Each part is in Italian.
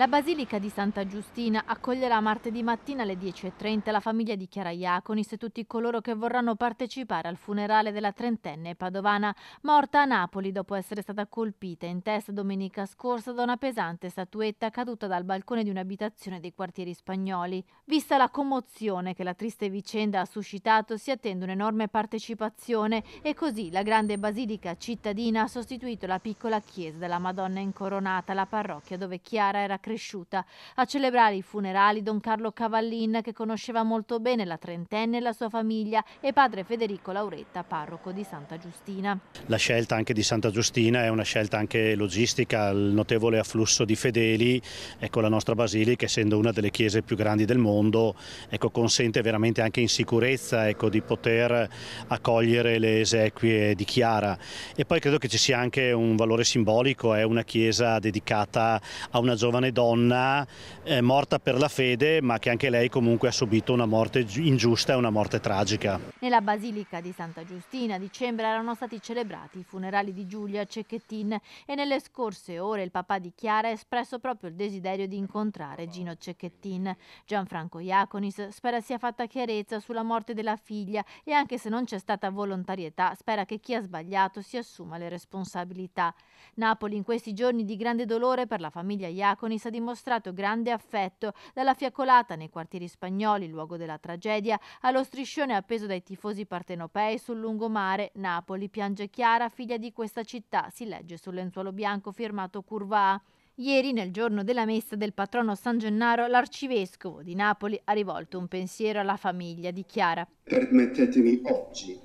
La Basilica di Santa Giustina accoglierà martedì mattina alle 10.30 la famiglia di Chiara Iaconis e tutti coloro che vorranno partecipare al funerale della trentenne padovana, morta a Napoli dopo essere stata colpita in testa domenica scorsa da una pesante statuetta caduta dal balcone di un'abitazione dei quartieri spagnoli. Vista la commozione che la triste vicenda ha suscitato, si attende un'enorme partecipazione e così la grande basilica cittadina ha sostituito la piccola chiesa della Madonna Incoronata, la parrocchia dove Chiara era cresciuta cresciuta. A celebrare i funerali Don Carlo Cavallin, che conosceva molto bene la trentenne e la sua famiglia, e padre Federico Lauretta, parroco di Santa Giustina. La scelta anche di Santa Giustina è una scelta anche logistica, il notevole afflusso di fedeli, ecco la nostra basilica essendo una delle chiese più grandi del mondo, ecco, consente veramente anche in sicurezza ecco, di poter accogliere le esequie di Chiara e poi credo che ci sia anche un valore simbolico, è una chiesa dedicata a una giovane giovane donna eh, morta per la fede ma che anche lei comunque ha subito una morte ingiusta e una morte tragica. Nella Basilica di Santa Giustina a dicembre erano stati celebrati i funerali di Giulia Cecchettin e nelle scorse ore il papà di Chiara ha espresso proprio il desiderio di incontrare Gino Cecchettin. Gianfranco Iaconis spera sia fatta chiarezza sulla morte della figlia e anche se non c'è stata volontarietà spera che chi ha sbagliato si assuma le responsabilità. Napoli in questi giorni di grande dolore per la famiglia Iaconis Paris ha dimostrato grande affetto dalla fiaccolata nei quartieri spagnoli, luogo della tragedia, allo striscione appeso dai tifosi partenopei sul lungomare Napoli piange Chiara, figlia di questa città, si legge sul lenzuolo bianco firmato Curva A. Ieri, nel giorno della messa del patrono San Gennaro, l'arcivescovo di Napoli ha rivolto un pensiero alla famiglia di Chiara. Permettetemi oggi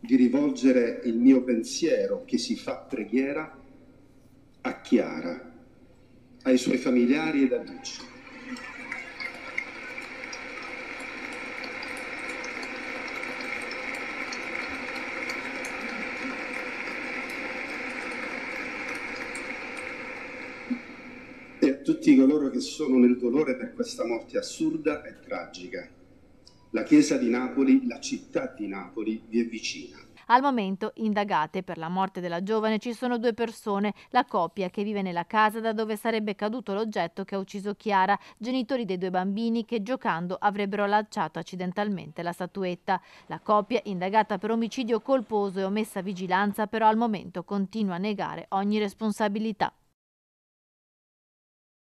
di rivolgere il mio pensiero che si fa preghiera a Chiara, ai suoi familiari ed amici. E a tutti coloro che sono nel dolore per questa morte assurda e tragica. La Chiesa di Napoli, la città di Napoli, vi è vicina. Al momento indagate per la morte della giovane ci sono due persone, la coppia che vive nella casa da dove sarebbe caduto l'oggetto che ha ucciso Chiara, genitori dei due bambini che giocando avrebbero lanciato accidentalmente la statuetta. La coppia indagata per omicidio colposo e omessa vigilanza però al momento continua a negare ogni responsabilità.